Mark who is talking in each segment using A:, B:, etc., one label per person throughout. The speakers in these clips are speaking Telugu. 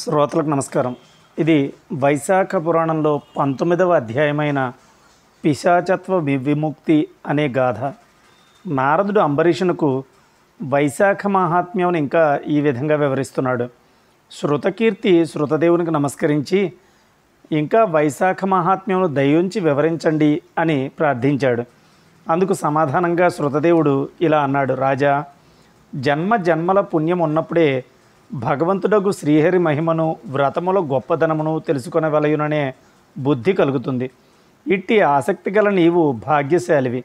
A: శ్రోతలకు నమస్కారం ఇది వైశాఖ పురాణంలో పంతొమ్మిదవ అధ్యాయమైన పిశాచత్వ విముక్తి అనే గాథ నారదుడు అంబరీషునకు వైశాఖ మహాత్మ్యం ఇంకా ఈ విధంగా వివరిస్తున్నాడు శృతకీర్తి శృతదేవునికి నమస్కరించి ఇంకా వైశాఖ మహాత్మ్యంను దయించి వివరించండి అని ప్రార్థించాడు అందుకు సమాధానంగా శృతదేవుడు ఇలా అన్నాడు రాజా జన్మ జన్మల పుణ్యం ఉన్నప్పుడే భగవంతుడగు శ్రీహరి మహిమను వ్రతముల గొప్పదనమును తెలుసుకునే వలయుననే బుద్ధి కలుగుతుంది ఇట్టి ఆసక్తి గల నీవు భాగ్యశాలివి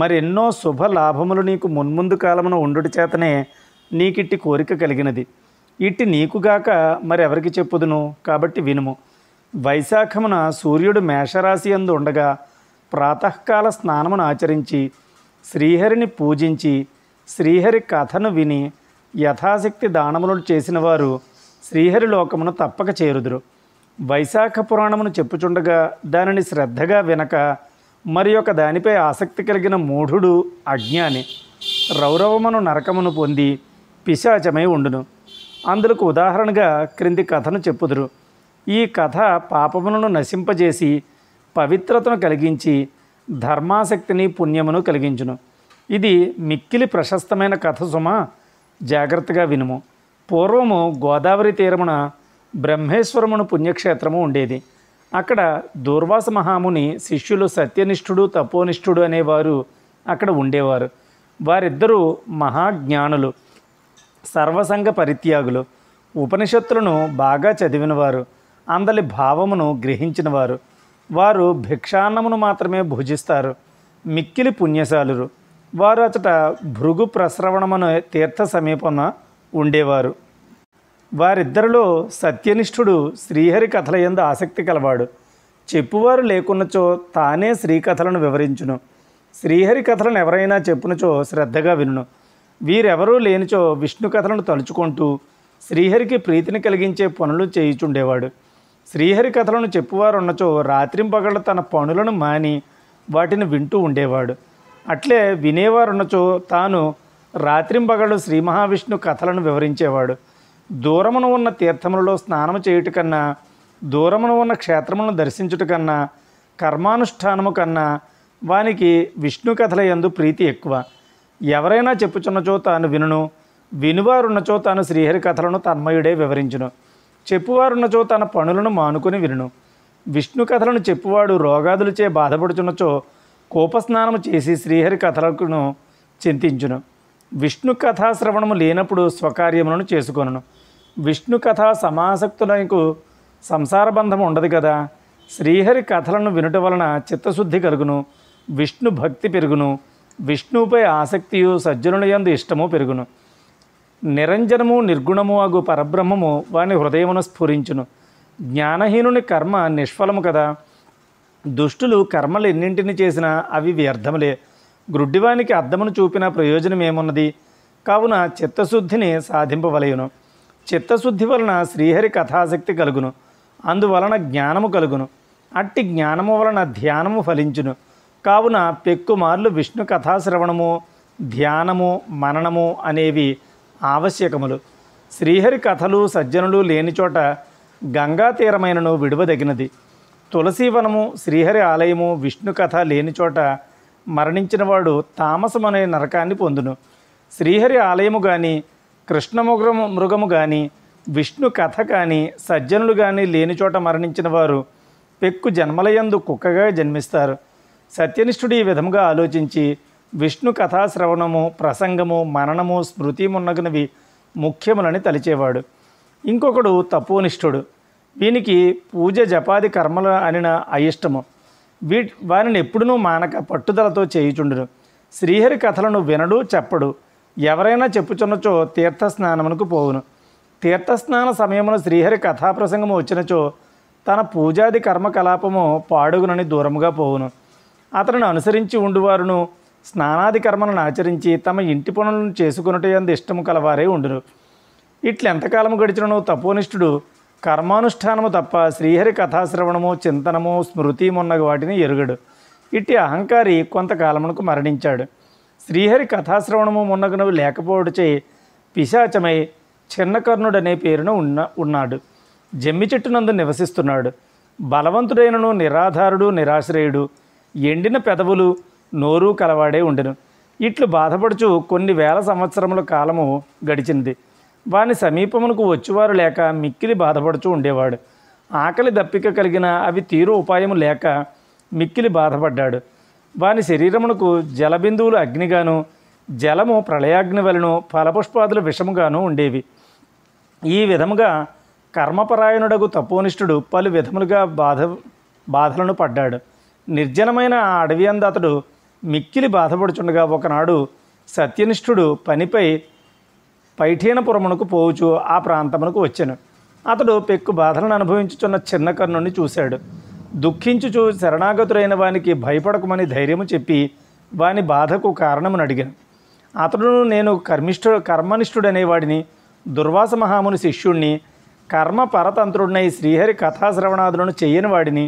A: మరెన్నో శుభ లాభములు నీకు మున్ముందు కాలమున ఉండుటి చేతనే నీకిట్టి కోరిక కలిగినది ఇట్టి నీకుగాక మరెవరికి చెప్పుదును కాబట్టి వినుము వైశాఖమున సూర్యుడు మేషరాశి అందు ఉండగా ప్రాతకాల స్నానమును ఆచరించి శ్రీహరిని పూజించి శ్రీహరి కథను విని యథాశక్తి దానములను చేసిన వారు శ్రీహరి లోకమును తప్పక చేరుదురు వైశాఖ పురాణమును చెప్పుచుండగా దానిని శ్రద్ధగా వినక మరి ఒక దానిపై ఆసక్తి కలిగిన మూఢుడు అజ్ఞాని రౌరవమును నరకమును పొంది పిశాచమై ఉండును అందులకు ఉదాహరణగా క్రింది కథను చెప్పుదురు ఈ కథ పాపములను నశింపజేసి పవిత్రతను కలిగించి ధర్మాసక్తిని పుణ్యమును కలిగించును ఇది మిక్కిలి ప్రశస్తమైన కథ సుమా జాగ్రత్తగా వినుము పూర్వము గోదావరి తీరమున బ్రహ్మేశ్వరమును పుణ్యక్షేత్రము ఉండేది అక్కడ దూర్వాస మహాముని శిష్యులు సత్యనిష్ఠుడు తపోనిష్ఠుడు అనేవారు అక్కడ ఉండేవారు వారిద్దరూ మహాజ్ఞానులు సర్వసంగ పరిత్యాగులు ఉపనిషత్తులను బాగా చదివినవారు అందలి భావమును గ్రహించినవారు వారు భిక్షాన్నమును మాత్రమే భుజిస్తారు మిక్కిలి పుణ్యశాలురు వారు అచట భృగు ప్రస్రవణమను తీర్థ సమీపన ఉండేవారు వారిద్దరిలో సత్యనిష్ఠుడు శ్రీహరి కథల ఎందు ఆసక్తి కలవాడు చెప్పువారు లేకున్నచో తానే శ్రీకథలను వివరించును శ్రీహరి కథలను ఎవరైనా చెప్పునచో శ్రద్ధగా వినును వీరెవరూ లేనిచో విష్ణు కథలను తలుచుకుంటూ శ్రీహరికి ప్రీతిని కలిగించే పనులు చేయుచుండేవాడు శ్రీహరి కథలను చెప్పువారున్నచో రాత్రింపగళ్ళు తన పనులను మాని వాటిని వింటూ ఉండేవాడు అట్లే వినేవారున్నచో తాను రాత్రింబగడు శ్రీ మహావిష్ణు కథలను వివరించేవాడు దూరమున ఉన్న తీర్థములలో స్నానము చేయుటకన్నా దూరమును దూరమున ఉన్న క్షేత్రములను దర్శించుట కన్నా కర్మానుష్ఠానము కన్నా వానికి విష్ణు కథల ఎందు ప్రీతి ఎక్కువ ఎవరైనా చెప్పుచున్నచో తాను వినును వినువారున్నచో తాను శ్రీహరి కథలను తన్మయుడే వివరించును చెప్పువారున్నచో తన పనులను మానుకుని వినును విష్ణు కథలను చెప్పువాడు రోగాదులచే బాధపడుచున్నచో కోపస్నానము చేసి శ్రీహరి కథలకును చింతించును విష్ణు కథాశ్రవణము లేనప్పుడు స్వకార్యములను చేసుకొను విష్ణు కథా సమాసక్తులకు సంసార బంధం ఉండదు కదా శ్రీహరి కథలను వినుట వలన చిత్తశుద్ధి కలుగును విష్ణు భక్తి పెరుగును విష్ణువుపై ఆసక్తియు సజ్జనుల యందు ఇష్టము పెరుగును నిరంజనము నిర్గుణము అగు పరబ్రహ్మము వాని హృదయమును స్ఫురించును జ్ఞానహీనుని కర్మ నిష్ఫలము కదా దుష్టులు కర్మలు ఎన్నింటిని చేసినా అవి వ్యర్థములే గ్రుడ్డివానికి అర్థమును చూపిన ప్రయోజనం ఏమున్నది కావున చిత్తశుద్ధిని సాధింపవలయును చిత్తశుద్ధి వలన శ్రీహరి కథాశక్తి కలుగును అందువలన జ్ఞానము కలుగును అట్టి జ్ఞానము వలన ధ్యానము ఫలించును కావున పెక్కుమార్లు విష్ణు కథాశ్రవణము ధ్యానము మననము అనేవి ఆవశ్యకములు శ్రీహరి కథలు సజ్జనులు లేని చోట గంగా తీరమైనను విడువదగినది తులసీవనము శ్రీహరి ఆలయము విష్ణు కథ లేని చోట మరణించినవాడు తామసమనే నరకాన్ని పొందును శ్రీహరి ఆలయము కానీ కృష్ణముగ్రము మృగము కానీ విష్ణు కథ కానీ సజ్జనులు కానీ లేని చోట మరణించిన వారు పెక్కు జన్మలయందు కుక్కగా జన్మిస్తారు సత్యనిష్ఠుడు ఈ విధముగా ఆలోచించి విష్ణు కథాశ్రవణము ప్రసంగము మననము స్మృతి మున్నగునవి ముఖ్యములని తలిచేవాడు ఇంకొకడు తపోనిష్ఠుడు వీనికి పూజ జపాది కర్మలు అనిన అయిష్టము వీ వారిని ఎప్పుడునూ మానక పట్టుదలతో చేయుచుండును శ్రీహరి కథలను వినడు చెప్పడు ఎవరైనా చెప్పుచున్నచో తీర్థస్నానమునకు పోవును తీర్థస్నాన సమయంలో శ్రీహరి కథాప్రసంగము వచ్చినచో తన పూజాది కర్మకలాపము పాడుగునని దూరముగా పోవును అతనిని అనుసరించి ఉండువారును స్నానాది కర్మలను ఆచరించి తమ ఇంటి పనులను చేసుకున్నటే అందు ఇష్టము కలవారే ఉండును ఇట్లెంతకాలం గడిచినను తపోనిష్ఠుడు కర్మానుష్ఠానము తప్ప శ్రీహరి కథాశ్రవణము చింతనము స్మృతి మొన్నగు వాటిని ఎరుగడు ఇట్టి అహంకారి కొంతకాలమునకు మరణించాడు శ్రీహరి కథాశ్రవణము మున్నగునవి లేకపోవడచే పిశాచమై చిన్నకర్ణుడనే పేరున ఉన్న ఉన్నాడు జమ్మి చెట్టునందు నివసిస్తున్నాడు బలవంతుడైనను నిరాధారుడు నిరాశ్రయుడు ఎండిన పెదవులు నోరు కలవాడే ఉండెను ఇట్లు బాధపడుచు కొన్ని వేల సంవత్సరముల కాలము గడిచింది వాని సమీపమునకు వచ్చేవారు లేక మిక్కిలి బాధపడుచూ ఉండేవాడు ఆకలి దప్పిక కలిగిన అవి తీరు ఉపాయం లేక మిక్కిలి బాధపడ్డాడు వాని శరీరమునకు జలబిందువులు అగ్నిగాను జలము ప్రళయాగ్ని వలను ఫలపుష్పాదులు విషముగాను ఉండేవి ఈ విధముగా కర్మపరాయణుడగు తపోనిష్ఠుడు పలు విధములుగా బాధ బాధలను పడ్డాడు నిర్జనమైన ఆ అడవి అందాతడు మిక్కిలి బాధపడుచుండగా ఒకనాడు సత్యనిష్ఠుడు పనిపై పైఠీనపురమునకు పోవచ్చు ఆ ప్రాంతమునకు వచ్చాను అతడు పెక్కు బాధలను అనుభవించుచున్న చిన్న కర్ణుని చూశాడు దుఃఖించుచు శరణాగతుడైన వానికి భయపడకమని ధైర్యము చెప్పి వాని బాధకు కారణమును అడిగాను అతడును నేను కర్మిష్ఠు కర్మనిష్ఠుడనేవాడిని దుర్వాస మహాముని శిష్యుణ్ణి కర్మ పరతంత్రుడినై శ్రీహరి కథాశ్రవణాదులను చేయని వాడిని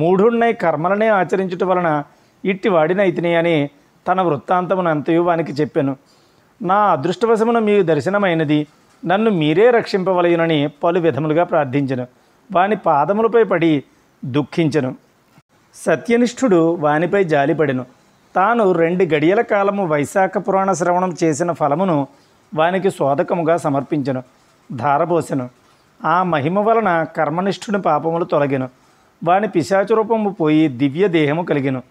A: మూఢుణ్ణై కర్మలనే ఆచరించుట వలన ఇట్టి వాడినైతిని అని తన వృత్తాంతమునంతయు వానికి చెప్పాను నా అదృష్టవశమును మీ దర్శనమైనది నన్ను మీరే రక్షింపవలయునని పలు విధములుగా ప్రార్థించను వాని పాదములపై పడి దుఃఖించను సత్యనిష్ఠుడు వానిపై జాలిపడెను తాను రెండు గడియల కాలము వైశాఖ పురాణ శ్రవణం చేసిన ఫలమును వానికి శోధకముగా సమర్పించను ధారబోసెను ఆ మహిమ వలన కర్మనిష్ఠుని పాపములు తొలగెను వాని పిశాచురూపము పోయి దివ్య దేహము కలిగెను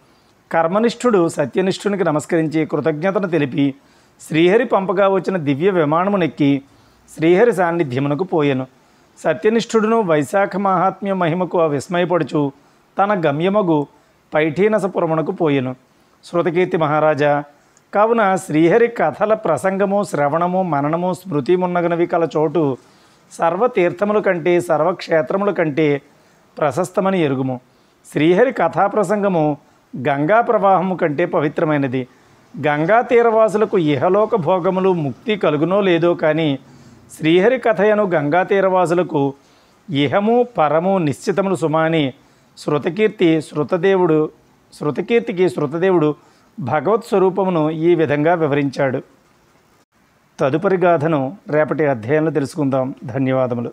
A: కర్మనిష్ఠుడు సత్యనిష్ఠునికి నమస్కరించి కృతజ్ఞతను తెలిపి శ్రీహరి పంపగా వచ్చిన దివ్య విమానమునెక్కి శ్రీహరి సాన్నిధ్యమునకు పోయెను సత్యనిష్ఠుడును వైశాఖ మహాత్మ్య మహిమకు విస్మయపడుచు తన గమ్యమగు పైఠీనసపురమునకు పోయెను శృతకీర్తి మహారాజా కావున శ్రీహరి కథల ప్రసంగము శ్రవణము మననము స్మృతి మున్నగనవి కల చోటు సర్వతీర్థముల కంటే సర్వక్షేత్రముల కంటే ప్రశస్తమని ఎరుగుము శ్రీహరి కథా ప్రసంగము గంగా ప్రవాహము కంటే పవిత్రమైనది గంగా తీరవాసులకు ఇహలోక భోగములు ముక్తి కలుగునో లేదో కానీ శ్రీహరి కథయను గంగా తీరవాసులకు ఇహము పరము నిశ్చితములు సుమాని శృతకీర్తి శృతదేవుడు శృతకీర్తికి శృతదేవుడు భగవత్ స్వరూపమును ఈ విధంగా వివరించాడు తదుపరి గాథను రేపటి అధ్యయనంలో తెలుసుకుందాం ధన్యవాదములు